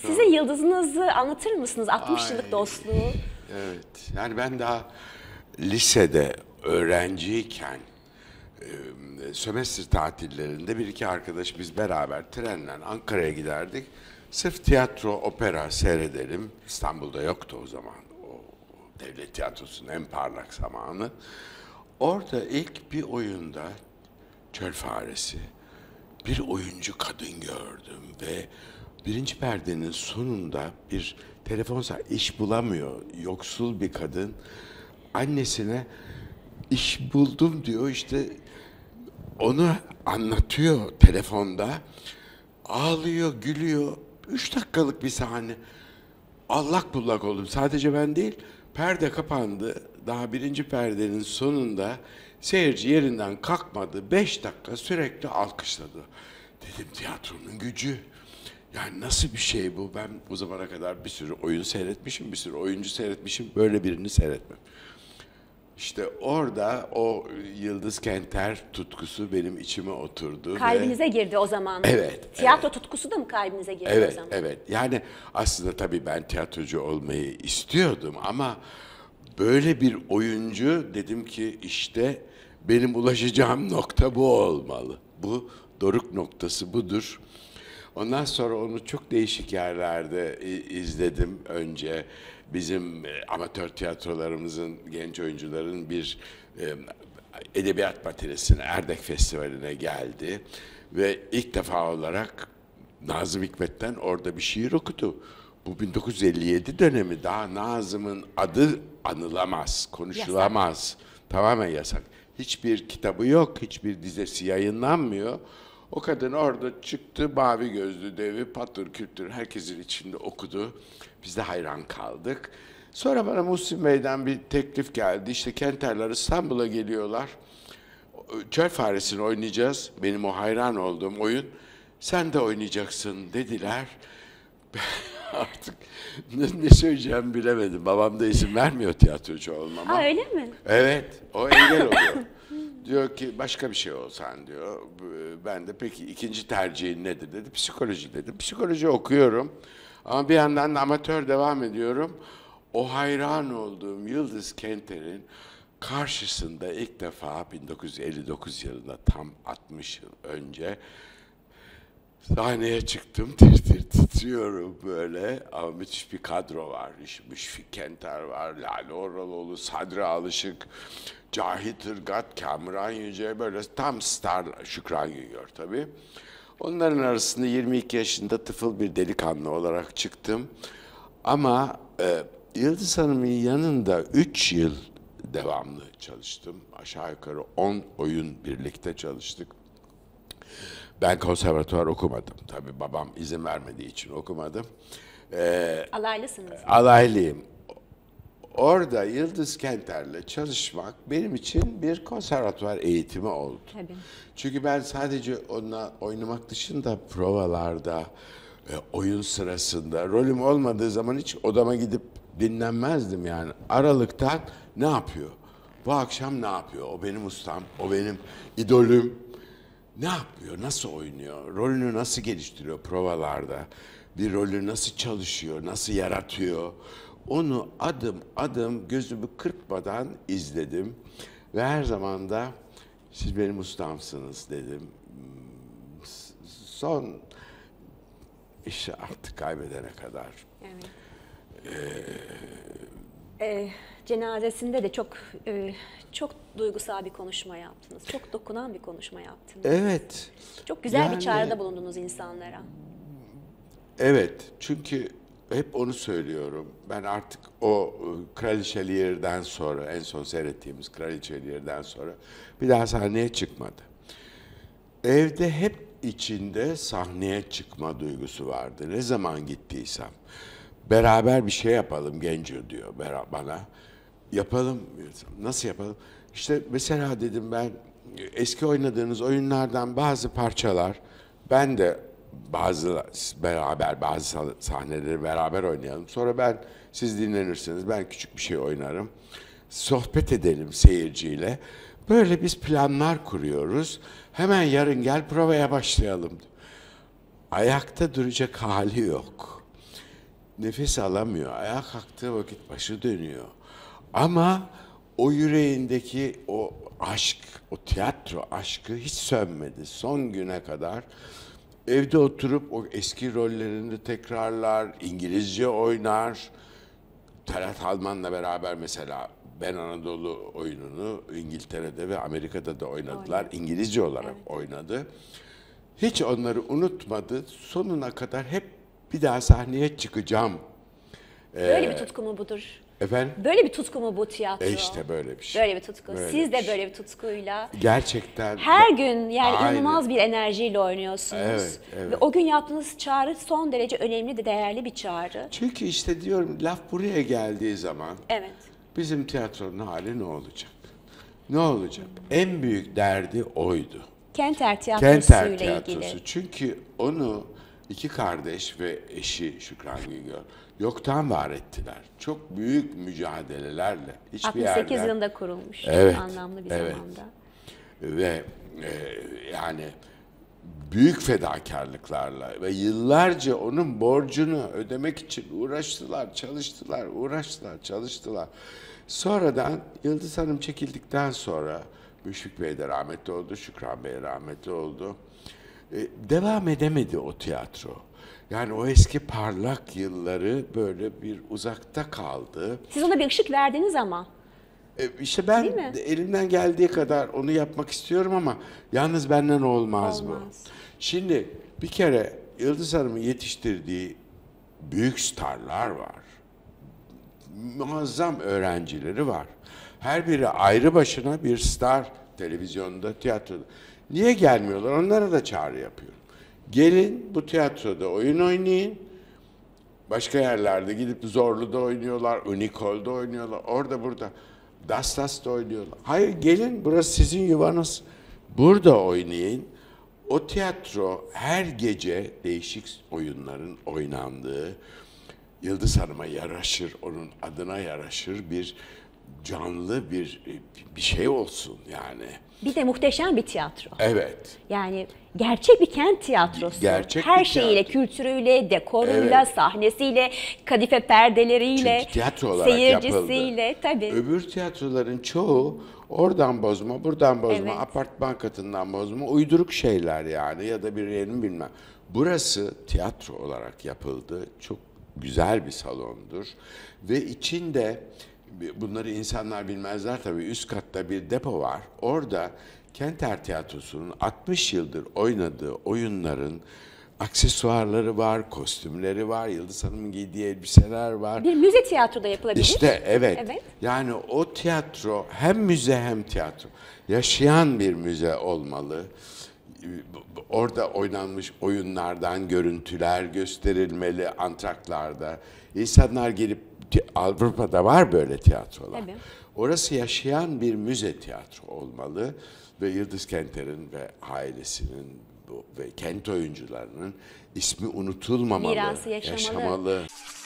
Size yıldızınızı anlatır mısınız? 60 Ay, yıllık dostluğu. Evet. Yani ben daha lisede öğrenciyken e, sömestr tatillerinde bir iki arkadaş biz beraber trenle Ankara'ya giderdik. Sırf tiyatro, opera seyredelim. İstanbul'da yoktu o zaman. O devlet tiyatrosunun en parlak zamanı. Orada ilk bir oyunda Çöl Faresi bir oyuncu kadın gördüm ve birinci perdenin sonunda bir telefonsa iş bulamıyor yoksul bir kadın annesine iş buldum diyor işte onu anlatıyor telefonda ağlıyor gülüyor üç dakikalık bir sahne allak bullak oldum sadece ben değil perde kapandı daha birinci perdenin sonunda seyirci yerinden kalkmadı beş dakika sürekli alkışladı dedim tiyatronun gücü yani nasıl bir şey bu? Ben bu zamana kadar bir sürü oyun seyretmişim, bir sürü oyuncu seyretmişim. Böyle birini seyretmem. İşte orada o Yıldız Kenter tutkusu benim içime oturdu. Kalbinize ve... girdi o zaman. Evet. Tiyatro evet. tutkusu da mı kalbinize girdi evet, o zaman? Evet, yani aslında tabii ben tiyatrocu olmayı istiyordum ama böyle bir oyuncu dedim ki işte benim ulaşacağım nokta bu olmalı. Bu doruk noktası budur. Ondan sonra onu çok değişik yerlerde e, izledim önce. Bizim e, amatör tiyatrolarımızın, genç oyuncuların bir e, edebiyat matinesine, Erdek Festivali'ne geldi. Ve ilk defa olarak Nazım Hikmet'ten orada bir şiir okudu. Bu 1957 dönemi daha Nazım'ın adı anılamaz, konuşulamaz. Yasak. Tamamen yasak. Hiçbir kitabı yok, hiçbir dizesi yayınlanmıyor. O kadın orada çıktı, mavi gözlü devi, patır kültür herkesin içinde okudu. Biz de hayran kaldık. Sonra bana Muhsin Bey'den bir teklif geldi. İşte Kenterler İstanbul'a geliyorlar. Çöl Faresi'ni oynayacağız. Benim o hayran olduğum oyun. Sen de oynayacaksın dediler. Artık ne, ne söyleyeceğimi bilemedim. Babam da izin vermiyor tiyatrocu olmama. Ha öyle mi? Evet, o engel oluyor. Diyor ki başka bir şey olsan diyor. Ben de peki ikinci tercihin nedir dedi. Psikoloji dedim. Psikoloji okuyorum. Ama bir yandan da amatör devam ediyorum. O hayran olduğum Yıldız Kenter'in karşısında ilk defa 1959 yılında tam 60 yıl önce Sahneye çıktım, tir tir titriyorum böyle. Ama müthiş bir kadro var. İşte Müşfik Kenter var, Lale Oraloğlu, Sadri Alışık, Cahit Irgat, Kamuran Yüce böyle tam star Şükran Güngör tabii. Onların arasında 22 yaşında tıfıl bir delikanlı olarak çıktım. Ama e, Yıldız Hanım'ın yanında 3 yıl devamlı çalıştım. Aşağı yukarı 10 oyun birlikte çalıştık. Ben konservatuvar okumadım. Tabii babam izin vermediği için okumadım. Ee, Alaylısınız. E, alaylıyım. Orada Yıldız Kenter'le çalışmak benim için bir konservatuvar eğitimi oldu. Tabii. Çünkü ben sadece onunla oynamak dışında provalarda, e, oyun sırasında rolüm olmadığı zaman hiç odama gidip dinlenmezdim yani. Aralıktan ne yapıyor? Bu akşam ne yapıyor? O benim ustam, o benim idolüm ne yapıyor, nasıl oynuyor, rolünü nasıl geliştiriyor provalarda, bir rolü nasıl çalışıyor, nasıl yaratıyor. Onu adım adım gözümü kırpmadan izledim ve her zaman da siz benim ustamsınız dedim. Son işi artık kaybedene kadar. Evet. Ee, ee, cenazesinde de çok e, çok duygusal bir konuşma yaptınız. Çok dokunan bir konuşma yaptınız. Evet. Çok güzel yani, bir çağrıda bulundunuz insanlara. Evet. Çünkü hep onu söylüyorum. Ben artık o e, Kraliçeli Yer'den sonra, en son seyrettiğimiz Kraliçeli Yer'den sonra bir daha sahneye çıkmadı. Evde hep içinde sahneye çıkma duygusu vardı. Ne zaman gittiysem. Beraber bir şey yapalım Genco diyor bana. Yapalım. Nasıl yapalım? İşte mesela dedim ben eski oynadığınız oyunlardan bazı parçalar ben de bazı beraber bazı sahneleri beraber oynayalım. Sonra ben siz dinlenirsiniz. Ben küçük bir şey oynarım. Sohbet edelim seyirciyle. Böyle biz planlar kuruyoruz. Hemen yarın gel provaya başlayalım. Ayakta duracak hali yok. Nefes alamıyor. ayak kalktığı vakit başı dönüyor. Ama o yüreğindeki o aşk, o tiyatro aşkı hiç sönmedi son güne kadar. Evde oturup o eski rollerini tekrarlar, İngilizce oynar. Talat Alman'la beraber mesela Ben Anadolu oyununu İngiltere'de ve Amerika'da da oynadılar. İngilizce olarak evet. oynadı. Hiç onları unutmadı. Sonuna kadar hep bir daha sahneye çıkacağım. Böyle ee, bir tutkumu budur. Efendim? Böyle bir tutku mu bu tiyatro? E işte böyle bir şey. Böyle bir tutku. Böyle Siz bir de şey. böyle bir tutkuyla. Gerçekten. Her gün yani Aynen. inanılmaz bir enerjiyle oynuyorsunuz. Evet, evet. Ve o gün yaptığınız çağrı son derece önemli de değerli bir çağrı. Çünkü işte diyorum laf buraya geldiği zaman Evet. bizim tiyatronun hali ne olacak? Ne olacak? En büyük derdi oydu. Kenter Tiyatrosu Kenter ile Tiyatrosu. ilgili. Çünkü onu İki kardeş ve eşi Şükran Güngör yoktan var ettiler. Çok büyük mücadelelerle. Hiçbir 68 yerden... yılında kurulmuş. Evet. Anlamlı bir evet. zamanda. Ve e, yani büyük fedakarlıklarla ve yıllarca onun borcunu ödemek için uğraştılar, çalıştılar, uğraştılar, çalıştılar. Sonradan Yıldız Hanım çekildikten sonra Müşfik Bey de rahmetli oldu, Şükran Bey rahmetli oldu. E, devam edemedi o tiyatro. Yani o eski parlak yılları böyle bir uzakta kaldı. Siz ona bir ışık verdiniz ama. E, işte ben elimden geldiği kadar onu yapmak istiyorum ama yalnız benden olmaz, olmaz. bu. Şimdi bir kere Yıldız Hanım'ın yetiştirdiği büyük starlar var. Muazzam öğrencileri var. Her biri ayrı başına bir star televizyonda, tiyatroda. Niye gelmiyorlar? Onlara da çağrı yapıyorum. Gelin bu tiyatroda oyun oynayın. Başka yerlerde gidip Zorlu'da oynuyorlar, Unikol'da oynuyorlar, orada burada. Dastas'ta oynuyorlar. Hayır gelin burası sizin yuvanız. Burada oynayın. O tiyatro her gece değişik oyunların oynandığı, Yıldız Hanım'a yaraşır, onun adına yaraşır bir canlı bir e, bir şey olsun yani. Bir de muhteşem bir tiyatro. Evet. Yani gerçek bir kent tiyatrosu. Gerçek Her şeyiyle, tiyatro. kültürüyle, dekoruyla, evet. sahnesiyle, kadife perdeleriyle, Çünkü tiyatro olarak seyircisiyle yapıldı. tabii. Öbür tiyatroların çoğu oradan bozma, buradan bozma, evet. apartman katından bozma, uyduruk şeyler yani ya da bir yerini bilmem. Burası tiyatro olarak yapıldı. Çok güzel bir salondur ve içinde bunları insanlar bilmezler tabii üst katta bir depo var. Orada Kenter Tiyatrosu'nun 60 yıldır oynadığı oyunların aksesuarları var, kostümleri var, Yıldız Hanım'ın giydiği elbiseler var. Bir müze tiyatroda yapılabilir. İşte evet. evet. Yani o tiyatro hem müze hem tiyatro. Yaşayan bir müze olmalı. Orada oynanmış oyunlardan görüntüler gösterilmeli antraklarda. İnsanlar gelip Avrupa'da var böyle tiyatrolar. Tabii. Orası yaşayan bir müze tiyatro olmalı ve Yıldız Kenter'in ve ailesinin ve kent oyuncularının ismi unutulmamalı, Mirası yaşamalı. yaşamalı.